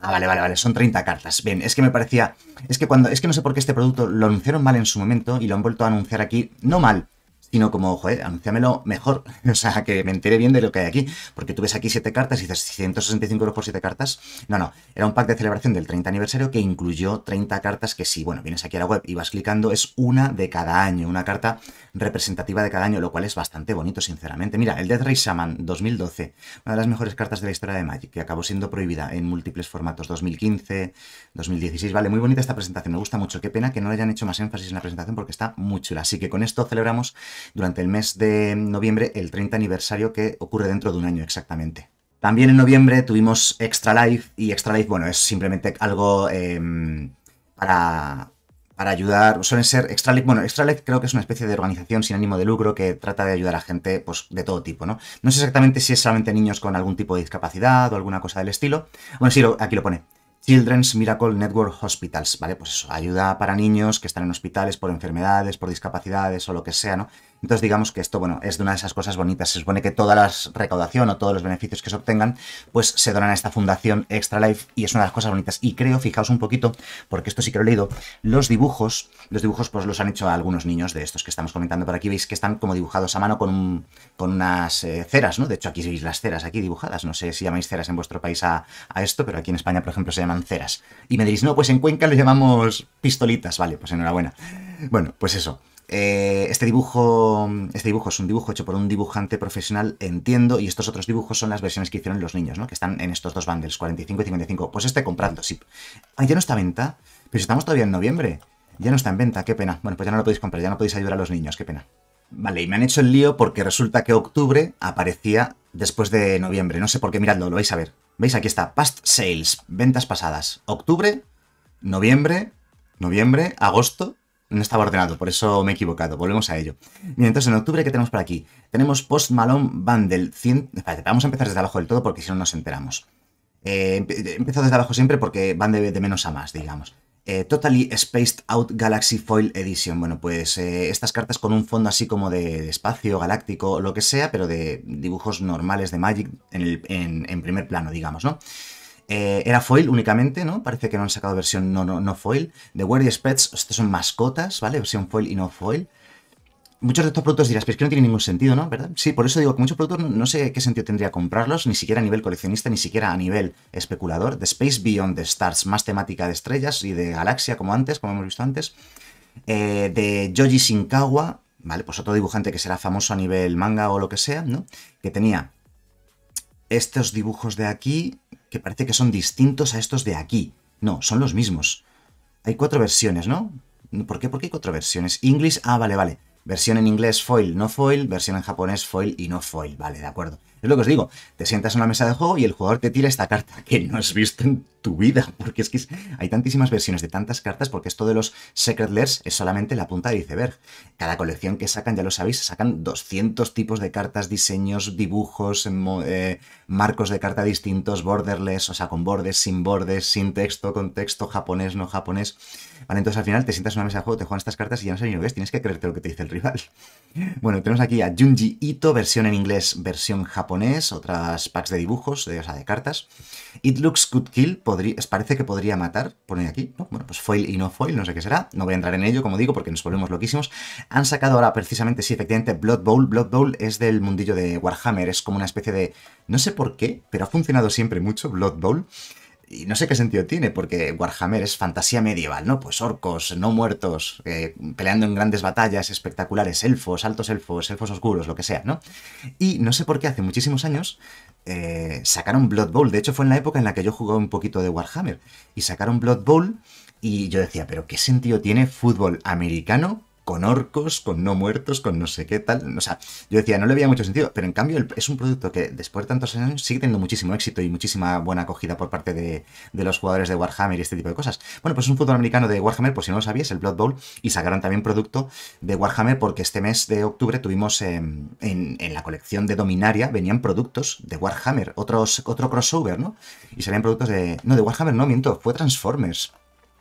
Ah, vale, vale, vale, son 30 cartas. Bien, es que me parecía. Es que cuando. Es que no sé por qué este producto lo anunciaron mal en su momento y lo han vuelto a anunciar aquí. No mal, y no como, joder, anunciamelo mejor, o sea, que me entere bien de lo que hay aquí, porque tú ves aquí siete cartas y dices 165 euros por siete cartas. No, no, era un pack de celebración del 30 aniversario que incluyó 30 cartas que si, bueno, vienes aquí a la web y vas clicando, es una de cada año, una carta representativa de cada año, lo cual es bastante bonito, sinceramente. Mira, el Death Ray Shaman 2012, una de las mejores cartas de la historia de Magic, que acabó siendo prohibida en múltiples formatos, 2015, 2016, vale, muy bonita esta presentación, me gusta mucho, qué pena que no le hayan hecho más énfasis en la presentación porque está muy chula, así que con esto celebramos durante el mes de noviembre el 30 aniversario que ocurre dentro de un año exactamente. También en noviembre tuvimos Extra Life y Extra Life, bueno, es simplemente algo em, para, para ayudar, suelen ser Extra Life, bueno, Extra Life creo que es una especie de organización sin ánimo de lucro que trata de ayudar a gente pues, de todo tipo, ¿no? No sé exactamente si es solamente niños con algún tipo de discapacidad o alguna cosa del estilo. Bueno, sí, aquí lo pone. Children's Miracle Network Hospitals, ¿vale? Pues eso, ayuda para niños que están en hospitales por enfermedades, por discapacidades o lo que sea, ¿no? Entonces digamos que esto, bueno, es de una de esas cosas bonitas. Se supone que toda la recaudación o todos los beneficios que se obtengan, pues se donan a esta fundación Extra Life y es una de las cosas bonitas. Y creo, fijaos un poquito, porque esto sí que lo he leído, los dibujos, los dibujos pues los han hecho a algunos niños de estos que estamos comentando por aquí, veis que están como dibujados a mano con, un, con unas eh, ceras, ¿no? De hecho aquí veis las ceras aquí dibujadas, no sé si llamáis ceras en vuestro país a, a esto, pero aquí en España, por ejemplo, se llaman ceras. Y me diréis, no, pues en Cuenca lo llamamos pistolitas, vale, pues enhorabuena. Bueno, pues eso. Eh, este, dibujo, este dibujo es un dibujo hecho por un dibujante profesional, entiendo, y estos otros dibujos son las versiones que hicieron los niños, ¿no? Que están en estos dos bundles, 45 y 55. Pues este comprando sí. Ah, ya no está en venta, pero si estamos todavía en noviembre. Ya no está en venta, qué pena. Bueno, pues ya no lo podéis comprar, ya no podéis ayudar a los niños, qué pena. Vale, y me han hecho el lío porque resulta que octubre aparecía después de noviembre. No sé por qué, miradlo, lo vais a ver. ¿Veis? Aquí está, past sales, ventas pasadas. Octubre, noviembre, noviembre, agosto, no estaba ordenado, por eso me he equivocado. Volvemos a ello. Bien, entonces, en octubre, ¿qué tenemos por aquí? Tenemos Post Malone Bundle 100... Espérate, vamos a empezar desde abajo del todo porque si no nos enteramos. Eh, eh desde abajo siempre porque van de, menos a más, digamos. Eh, totally Spaced Out Galaxy Foil Edition. Bueno, pues eh, estas cartas con un fondo así como de espacio galáctico, lo que sea, pero de dibujos normales de Magic en primer plano, digamos, ¿no? Eh, era foil únicamente, ¿no? Parece que no han sacado versión no, no, no foil. de Warriors Pets, estos son mascotas, ¿vale? Versión foil y no foil. Muchos de estos productos dirás, pero es que no tiene ningún sentido, ¿no? ¿Verdad? Sí, por eso digo que muchos productos no, sé qué sentido tendría comprarlos, ni siquiera a nivel coleccionista, ni siquiera a nivel especulador. De Space Beyond the Stars, más temática de estrellas y de galaxia, como antes, como hemos visto antes. Eh, de Yoji Shinkawa, ¿vale? Pues otro dibujante que será famoso a nivel manga o lo que sea, ¿no? Que tenía estos dibujos de aquí, que parece que son distintos a estos de aquí. No, son los mismos. Hay cuatro versiones, ¿no? ¿Por qué? Porque hay cuatro versiones. English, ah, vale, vale. Versión en inglés foil, no foil, versión en japonés foil y no foil, vale, de acuerdo. Es lo que os digo, te sientas en una mesa de juego y el jugador te tira esta carta que no has visto tu vida, porque es que hay tantísimas versiones de tantas cartas, porque esto de los Secret Lairs es solamente la punta del iceberg. Cada colección que sacan, ya lo sabéis, sacan 200 tipos de cartas, diseños, dibujos, eh, marcos de carta distintos, borderless, o sea, con bordes, sin bordes, sin texto, con texto, japonés, no japonés. Vale, entonces al final te sientas en una mesa de juego, te juegan estas cartas y ya no sabes ni lo tienes que creerte lo que te dice el rival. Bueno, tenemos aquí a Junji Ito, versión en inglés, versión japonés, otras packs de dibujos, o sea, de cartas. It Looks Good Kill, parece que podría matar, Poner aquí, ¿no? Bueno, pues foil y no foil, no sé qué será, no voy a entrar en ello, como digo, porque nos volvemos loquísimos. Han sacado ahora precisamente, sí, efectivamente, Blood Bowl. Blood Bowl es del mundillo de Warhammer, es como una especie de, no sé por qué, pero ha funcionado siempre mucho Blood Bowl. Y no sé qué sentido tiene, porque Warhammer es fantasía medieval, ¿no? Pues orcos, no muertos, eh, peleando en grandes batallas espectaculares, elfos, altos elfos, elfos oscuros, lo que sea, ¿no? Y no sé por qué hace muchísimos años eh, sacaron Blood Bowl. De hecho, fue en la época en la que yo jugaba un poquito de Warhammer. Y sacaron Blood Bowl y yo decía, pero ¿qué sentido tiene fútbol americano con orcos, con no muertos, con no sé qué tal. O sea, yo decía, no le había mucho sentido, pero en cambio es un producto que después de tantos años sigue teniendo muchísimo éxito y muchísima buena acogida por parte de, los jugadores de Warhammer y este tipo de cosas. Bueno, pues es un fútbol americano de Warhammer, pues si no lo sabías, el Blood Bowl, y sacaron también producto de Warhammer porque este mes de octubre tuvimos em, en, la colección de Dominaria, venían productos de Warhammer, otro crossover, ¿no? Y salían productos de... No, de Warhammer no, miento, fue Transformers.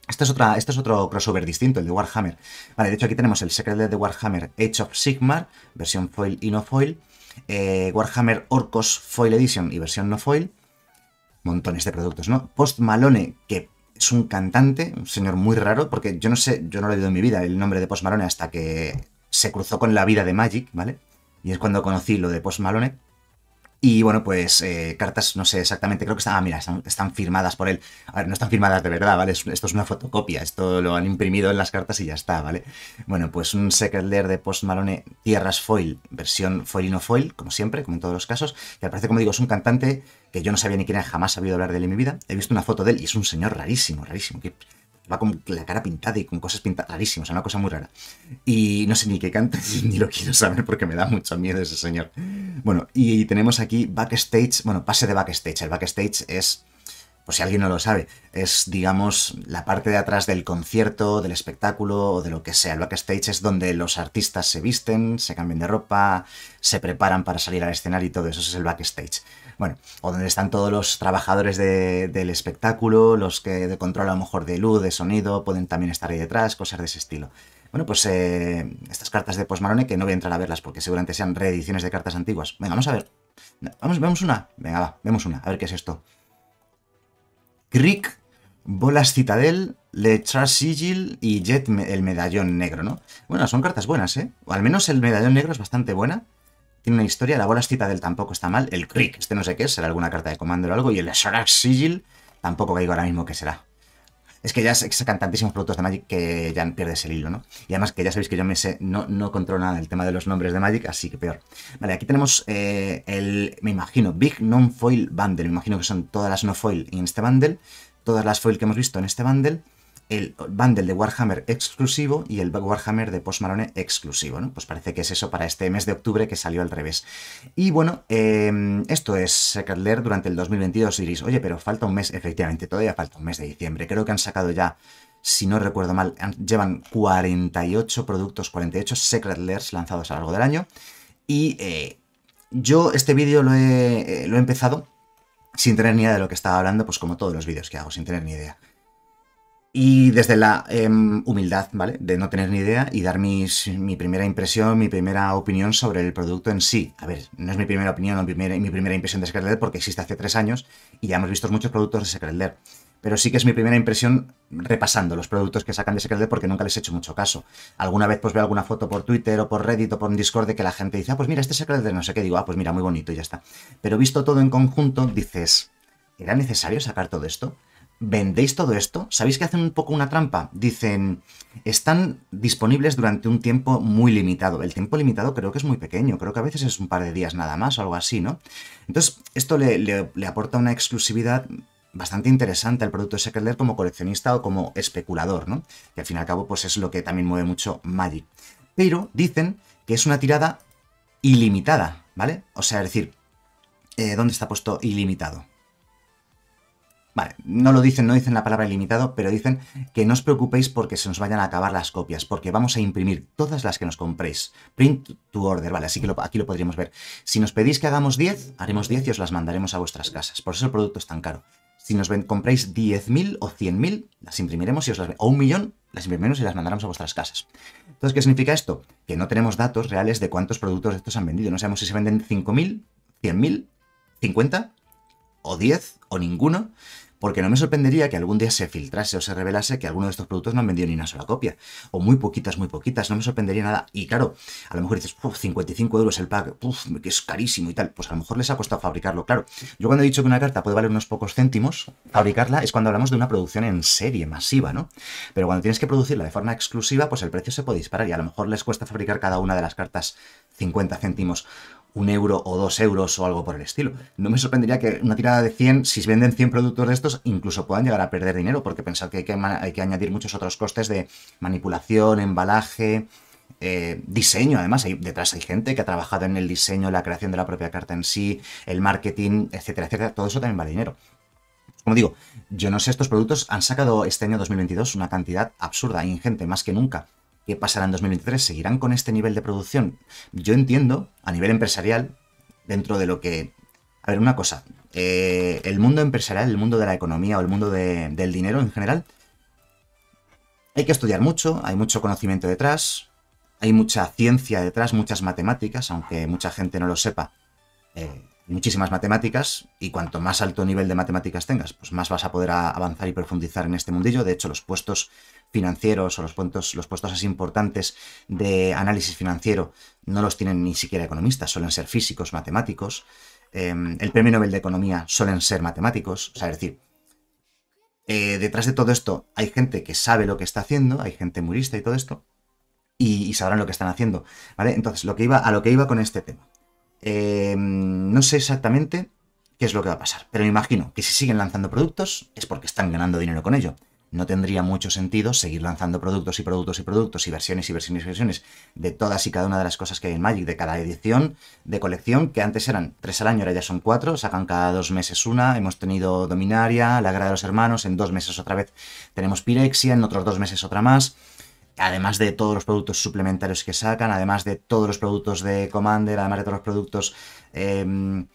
Este es, otra, este es otro crossover distinto, el de Warhammer. Vale, de hecho aquí tenemos el Secret de Warhammer Age of Sigmar, versión foil y no foil. Eh, Warhammer Orcos Foil Edition y versión no foil. Montones de productos, ¿no? Post Malone, que es un cantante, un señor muy raro, porque yo no sé, yo no lo he oído en mi vida el nombre de Post Malone hasta que se cruzó con la vida de Magic, ¿vale? Y es cuando conocí lo de Post Malone. Y bueno, pues eh, cartas, no sé exactamente, creo que están, ah, mira, están, firmadas por él. A ver, no están firmadas de verdad, ¿vale? Esto es una fotocopia, esto lo han imprimido en las cartas y ya está, ¿vale? Bueno, pues un Secret de Post Malone Tierras Foil, versión foil no foil, como siempre, como en todos los casos. Y aparece como digo, es un cantante que yo no sabía ni quién jamás sabido hablar de él en mi vida. He visto una foto de él y es un señor rarísimo, rarísimo. Que va con la cara pintada y con cosas pintadas, rarísimas, una cosa muy rara. Y no sé ni qué canta, ni lo quiero saber porque me da mucho miedo ese señor. Bueno, y tenemos aquí backstage, bueno, pase de backstage. El backstage es, por si alguien no lo sabe, es, digamos, la parte de atrás del concierto, del espectáculo o de lo que sea. El backstage es donde los artistas se visten, se cambian de ropa, se preparan para salir al escenario y todo eso es el backstage bueno, o donde están todos los trabajadores del espectáculo, los que de control a lo mejor de luz, de sonido, pueden también estar ahí detrás, cosas de ese estilo. Bueno, pues eh, estas cartas de Postmarone, que no voy a entrar a verlas porque seguramente sean reediciones de cartas antiguas. Venga, vamos a ver. Vamos, vemos una. Venga, va, vemos una. A ver qué es esto. Crick, Bolas Citadel, letras Sigil y Jet el Medallón Negro, ¿no? Bueno, son cartas buenas, ¿eh? O al menos el Medallón Negro es bastante buena tiene una historia, la bola cita del tampoco está mal, el Crick, este no sé qué será alguna carta de comando o algo, y el Sorax Sigil, tampoco caigo ahora mismo qué será. Es que ya sacan tantísimos productos de Magic que ya pierdes el hilo, ¿no? Y además que ya sabéis que yo me no, no controlo nada el tema de los nombres de Magic, así que peor. Vale, aquí tenemos eh, el, me imagino, Big Non-Foil Bundle. Me imagino que son todas las no-foil en este bundle, todas las foil que hemos visto en este bundle, el bundle de Warhammer exclusivo y el Warhammer de Post exclusivo, ¿no? Pues parece que es eso para este mes de octubre que salió al revés. Y bueno, em, esto es Secret Lair durante el 2022 y diréis, oye, pero falta un mes, efectivamente, todavía falta un mes de diciembre. Creo que han sacado ya, si no recuerdo mal, llevan 48 productos, 48 Secret Lairs lanzados a lo largo del año. Y eh, yo este vídeo lo he, eh, lo he empezado sin tener ni idea de lo que estaba hablando, pues como todos los vídeos que hago, sin tener ni idea. Y desde la em, humildad, ¿vale? De no tener ni idea y dar mi primera impresión, mi primera opinión sobre el producto en sí. A ver, no es mi primera opinión o mi primera, impresión de Secret porque existe hace tres años y ya hemos visto muchos productos de Secret Pero sí que es mi primera impresión repasando los productos que sacan de Secret porque nunca les he hecho mucho caso. Alguna vez pues veo alguna foto por Twitter o por Reddit o por un Discord de que la gente dice, ah, pues mira, este Secret no sé qué. Digo, ah, pues mira, muy bonito y ya está. Pero visto todo en conjunto, dices, ¿era necesario sacar todo esto? ¿vendéis todo esto? ¿Sabéis que hacen un poco una trampa? Dicen, están disponibles durante un tiempo muy limitado. El tiempo limitado creo que es muy pequeño, creo que a veces es un par de días nada más o algo así, ¿no? Entonces, esto le, aporta una exclusividad bastante interesante al producto Secret Lair como coleccionista o como especulador, ¿no? Que al fin y al cabo, pues es lo que también mueve mucho Magic. Pero dicen que es una tirada ilimitada, ¿vale? O sea, decir, eh, ¿dónde está puesto ilimitado? Vale, no lo dicen, no dicen la palabra ilimitado, pero dicen que no os preocupéis porque se nos vayan a acabar las copias, porque vamos a imprimir todas las que nos compréis. Print to order, vale, así que aquí lo podríamos ver. Si nos pedís que hagamos 10, haremos 10 y os las mandaremos a vuestras casas. Por eso el producto es tan caro. Si nos compréis 10.000 o 100.000, las imprimiremos y os las... o un millón, las imprimiremos y las mandaremos a vuestras casas. Entonces, ¿qué significa esto? Que no tenemos datos reales de cuántos productos estos han vendido. No sabemos si se venden 5.000, 100.000, 50 o 10 o ninguno porque no me sorprendería que algún día se filtrase o se revelase que alguno de estos productos no han vendido ni una sola copia, o muy poquitas, muy poquitas, no me sorprendería nada. Y claro, a lo mejor dices, 55 euros el pack, que es carísimo y tal, pues a lo mejor les ha costado fabricarlo. Claro, yo cuando he dicho que una carta puede valer unos pocos céntimos, fabricarla es cuando hablamos de una producción en serie masiva, ¿no? Pero cuando tienes que producirla de forma exclusiva, pues el precio se puede disparar y a lo mejor les cuesta fabricar cada una de las cartas 50 céntimos un euro o dos euros o algo por el estilo. No me sorprendería que una tirada de 100, si se venden 100 productos de estos, incluso puedan llegar a perder dinero, porque pensar que hay que, hay que añadir muchos otros costes de manipulación, embalaje, eh, diseño, además, hay, detrás hay gente que ha trabajado en el diseño, la creación de la propia carta en sí, el marketing, etcétera, etcétera, todo eso también vale dinero. Como digo, yo no sé, estos productos han sacado este año 2022 una cantidad absurda, ingente, más que nunca. ¿Qué pasará en 2023? ¿Seguirán con este nivel de producción? Yo entiendo, a nivel empresarial, dentro de lo que... A ver, una cosa. Eh, el mundo empresarial, el mundo de la economía o el mundo del dinero en general, hay que estudiar mucho, hay mucho conocimiento detrás, hay mucha ciencia detrás, muchas matemáticas, aunque mucha gente no lo sepa. Eh, muchísimas matemáticas y cuanto más alto nivel de matemáticas tengas, pues más vas a poder avanzar y profundizar en este mundillo. De hecho, los puestos financieros o los los puestos así importantes de análisis financiero no los tienen ni siquiera economistas, suelen ser físicos, matemáticos. Em, el premio Nobel de Economía suelen ser matemáticos. O sea, es decir, eh, detrás de todo esto hay gente que sabe lo que está haciendo, hay gente murista y todo esto, y, sabrán lo que están haciendo. ¿Vale? Entonces, lo que iba, a lo que iba con este tema. Em, no sé exactamente qué es lo que va a pasar, pero me imagino que si siguen lanzando productos es porque están ganando dinero con ello no tendría mucho sentido seguir lanzando productos y productos y productos y versiones y versiones y versiones de todas y cada una de las cosas que hay en Magic, de cada edición de colección, que antes eran tres al año, ahora ya son cuatro, sacan cada dos meses una, hemos tenido Dominaria, La Guerra de los Hermanos, en dos meses otra vez tenemos Pirexia, en otros dos meses otra más, además de todos los productos suplementarios que sacan, además de todos los productos de Commander, además de todos los productos... Em,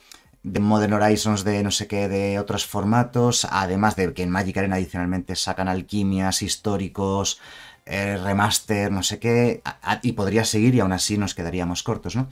de Modern Horizons, de no sé qué, de otros formatos, además de que en Magic Arena adicionalmente sacan alquimias, históricos, eh, remaster, no sé qué, y podría seguir y aún así nos quedaríamos cortos, ¿no?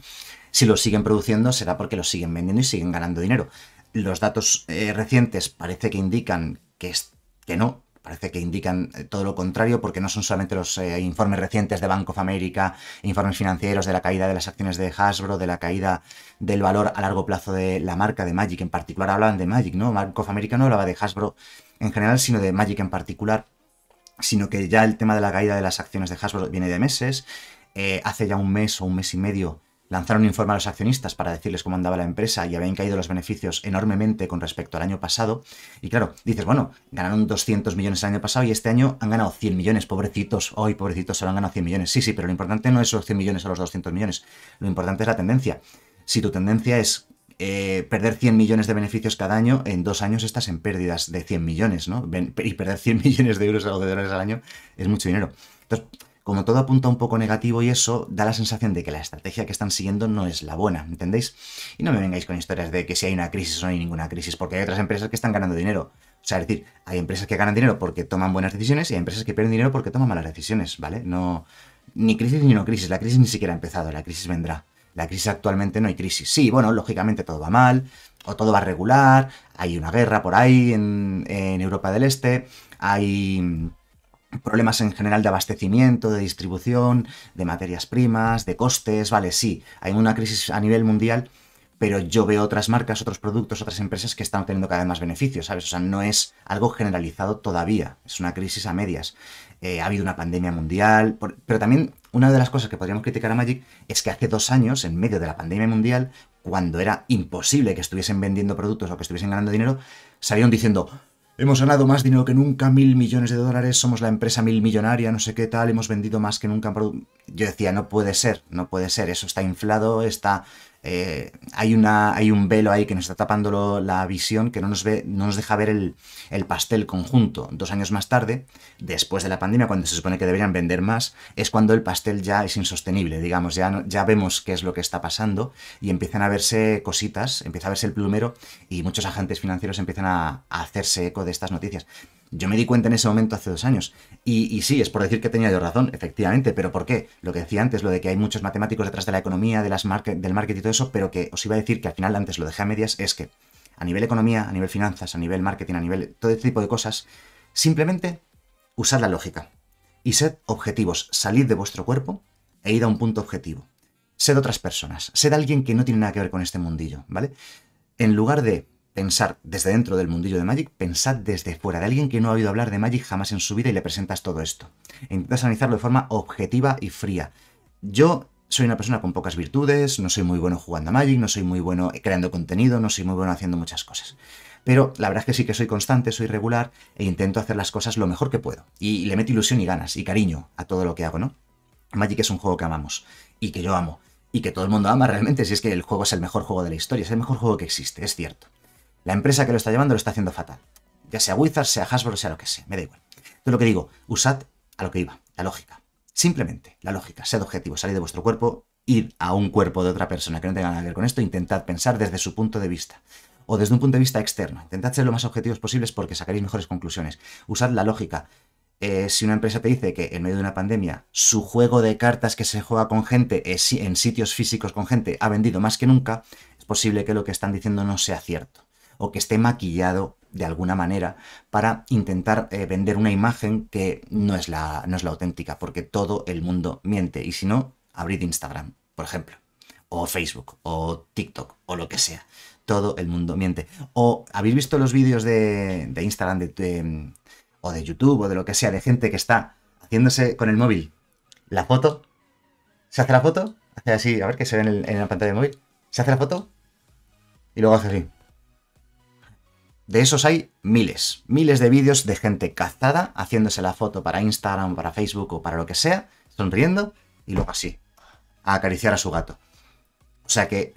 Si lo siguen produciendo será porque lo siguen vendiendo y siguen ganando dinero. Los datos eh, recientes parece que indican que, es, que no, parece que indican eh, todo lo contrario, porque no son solamente los eh, informes recientes de Bank of America, informes financieros de la caída de las acciones de Hasbro, de la caída del valor a largo plazo de la marca de Magic, en particular hablaban de Magic, ¿no? Bank of America no hablaba de Hasbro en general, sino de Magic en particular, sino que ya el tema de la caída de las acciones de Hasbro viene de meses, eh, hace ya un mes o un mes y medio Lanzaron un informe a los accionistas para decirles cómo andaba la empresa y habían caído los beneficios enormemente con respecto al año pasado. Y claro, dices, bueno, ganaron 200 millones el año pasado y este año han ganado 100 millones, pobrecitos. Hoy, pobrecitos, solo han ganado 100 millones. Sí, sí, pero lo importante no es los 100 millones a los 200 millones. Lo importante es la tendencia. Si tu tendencia es eh, perder 100 millones de beneficios cada año, en dos años estás en pérdidas de 100 millones, ¿no? Y perder 100 millones de euros o de dólares al año es mucho dinero. Entonces, como todo apunta un poco negativo y eso, da la sensación de que la estrategia que están siguiendo no es la buena, ¿entendéis? Y no me vengáis con historias de que si hay una crisis o no hay ninguna crisis, porque hay otras empresas que están ganando dinero. O sea, es decir, hay empresas que ganan dinero porque toman buenas decisiones y hay empresas que pierden dinero porque toman malas decisiones, ¿vale? No, ni crisis ni no crisis, la crisis ni siquiera ha empezado, la crisis vendrá. La crisis actualmente no hay crisis. Sí, bueno, lógicamente todo va mal, o todo va regular, hay una guerra por ahí en Europa del Este, hay problemas en general de abastecimiento, de distribución, de materias primas, de costes, vale, sí, hay una crisis a nivel mundial, pero yo veo otras marcas, otros productos, otras empresas que están teniendo cada vez más beneficios, ¿sabes? O sea, no es algo generalizado todavía, es una crisis a medias. Eh, ha habido una pandemia mundial, pero también una de las cosas que podríamos criticar a Magic es que hace dos años, en medio de la pandemia mundial, cuando era imposible que estuviesen vendiendo productos o que estuviesen ganando dinero, salieron diciendo, Hemos ganado más dinero que nunca, mil millones de dólares, somos la empresa mil millonaria, no sé qué tal, hemos vendido más que nunca. Yo decía, no puede ser, no puede ser, eso está inflado, está eh, hay, una, hay un velo ahí que nos está tapando la visión, que no nos, ve, no nos deja ver el, pastel conjunto. Dos años más tarde, después de la pandemia, cuando se supone que deberían vender más, es cuando el pastel ya es insostenible, digamos, ya, ya vemos qué es lo que está pasando y empiezan a verse cositas, empieza a verse el plumero y muchos agentes financieros empiezan a hacerse eco de estas noticias. Yo me di cuenta en ese momento hace dos años. Y, sí, es por decir que tenía yo razón, efectivamente, pero ¿por qué? Lo que decía antes, lo de que hay muchos matemáticos detrás de la economía, del marketing y todo eso, pero que os iba a decir que al final antes lo dejé a medias, es que a nivel economía, a nivel finanzas, a nivel marketing, a nivel todo este tipo de cosas, simplemente usad la lógica y sed objetivos, salid de vuestro cuerpo e id a un punto objetivo. Sed otras personas, sed alguien que no tiene nada que ver con este mundillo, ¿vale? En lugar de pensar desde dentro del mundillo de Magic, pensad desde fuera, de alguien que no ha oído hablar de Magic jamás en su vida y le presentas todo esto. intentas analizarlo de forma objetiva y fría. Yo soy una persona con pocas virtudes, no soy muy bueno jugando a Magic, no soy muy bueno creando contenido, no soy muy bueno haciendo muchas cosas. Pero la verdad es que sí que soy constante, soy regular e intento hacer las cosas lo mejor que puedo. Y le meto ilusión y ganas y cariño a todo lo que hago, ¿no? Magic es un juego que amamos y que yo amo y que todo el mundo ama realmente, si es que el juego es el mejor juego de la historia, es el mejor juego que existe, es cierto. La empresa que lo está llevando lo está haciendo fatal. Ya sea Wizard, sea Hasbro, sea lo que sea, me da igual. Entonces lo que digo, usad a lo que iba, la lógica. Simplemente, la lógica, sed objetivo. salid de vuestro cuerpo, ir a un cuerpo de otra persona que no tenga nada que ver con esto, intentad pensar desde su punto de vista o desde un punto de vista externo. Intentad ser lo más objetivos posibles porque sacaréis mejores conclusiones. Usad la lógica. Eh, si una empresa te dice que en medio de una pandemia su juego de cartas que se juega con gente eh, en sitios físicos con gente ha vendido más que nunca, es posible que lo que están diciendo no sea cierto o que esté maquillado de alguna manera para intentar eh, vender una imagen que no es, la, no es la auténtica, porque todo el mundo miente. Y si no, abrid Instagram, por ejemplo, o Facebook, o TikTok, o lo que sea. Todo el mundo miente. O habéis visto los vídeos de, Instagram o de YouTube o de lo que sea, de gente que está haciéndose con el móvil la foto. Se hace la foto, hace así, a ver que se ve en, en la pantalla del móvil. Se hace la foto y luego hace así. De esos hay miles, miles de vídeos de gente cazada, haciéndose la foto para Instagram, para Facebook o para lo que sea, sonriendo y luego así, a acariciar a su gato. O sea que,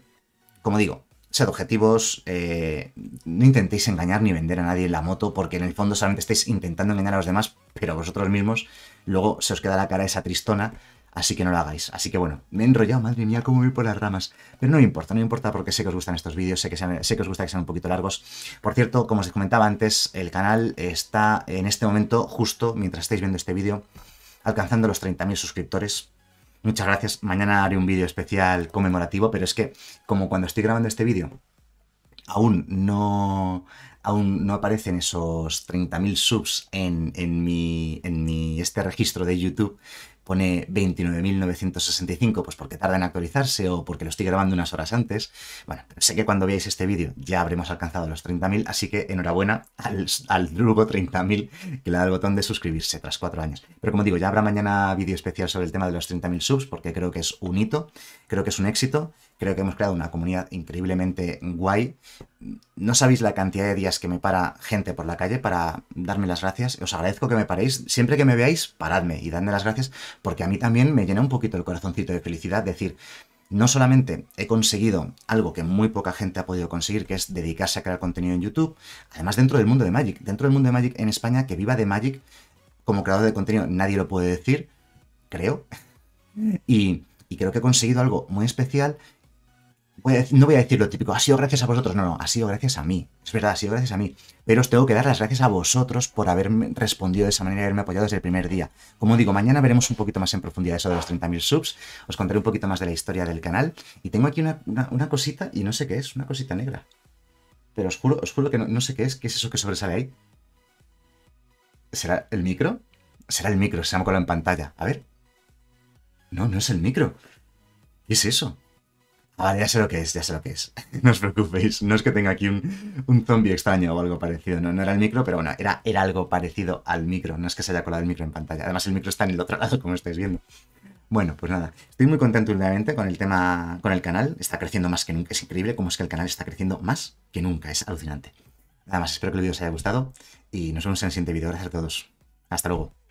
como digo, sed objetivos, eh, no intentéis engañar ni vender a nadie la moto, porque en el fondo solamente estáis intentando engañar a los demás, pero vosotros mismos luego se os queda la cara esa tristona así que no lo hagáis. Así que bueno, me he enrollado, madre mía, cómo voy por las ramas. Pero no me importa, no importa porque sé que os gustan estos vídeos, sé que, sé que os gusta que sean un poquito largos. Por cierto, como os comentaba antes, el canal está en este momento, justo mientras estáis viendo este vídeo, alcanzando los 30.000 suscriptores. Muchas gracias. Mañana haré un vídeo especial conmemorativo, pero es que como cuando estoy grabando este vídeo, aún no, aún no aparecen esos 30.000 subs en, en, mi, en mi, este registro de YouTube, pone 29.965, pues porque tarda en actualizarse o porque lo estoy grabando unas horas antes. Bueno, sé que cuando veáis este vídeo ya habremos alcanzado los 30.000, así que enhorabuena al, al 30.000 que le da el botón de suscribirse tras cuatro años. Pero como digo, ya habrá mañana vídeo especial sobre el tema de los 30.000 subs porque creo que es un hito, creo que es un éxito Creo que hemos creado una comunidad increíblemente guay. No sabéis la cantidad de días que me para gente por la calle para darme las gracias. Os agradezco que me paréis. Siempre que me veáis, paradme y dadme las gracias porque a mí también me llena un poquito el corazoncito de felicidad decir, no solamente he conseguido algo que muy poca gente ha podido conseguir, que es dedicarse a crear contenido en YouTube, además dentro del mundo de Magic, dentro del mundo de Magic en España, que viva de Magic como creador de contenido, nadie lo puede decir, creo. Mm. Y, y creo que he conseguido algo muy especial no voy a decir lo típico, ha sido gracias a vosotros, no, no, ha sido gracias a mí, es verdad, ha sido gracias a mí, pero os tengo que dar las gracias a vosotros por haberme respondido de esa manera y haberme apoyado desde el primer día. Como digo, mañana veremos un poquito más en profundidad eso de los 30.000 subs, os contaré un poquito más de la historia del canal y tengo aquí una, cosita y no sé qué es, una cosita negra. Pero os juro, que no, sé qué es, qué es eso que sobresale ahí. ¿Será el micro? Será el micro, se me ha colado en pantalla. A ver. No, no es el micro. ¿Qué es eso? Ah, ya sé lo que es, ya sé lo que es. no os preocupéis, no es que tenga aquí un, un zombie extraño o algo parecido, no, no era el micro, pero bueno, era, era algo parecido al micro, no es que se haya colado el micro en pantalla. Además, el micro está en el otro lado, como estáis viendo. Bueno, pues nada, estoy muy contento últimamente con el tema, con el canal, está creciendo más que nunca, es increíble cómo es que el canal está creciendo más que nunca, es alucinante. Nada más, espero que el vídeo os haya gustado y nos vemos en el siguiente vídeo. Gracias a todos. Hasta luego.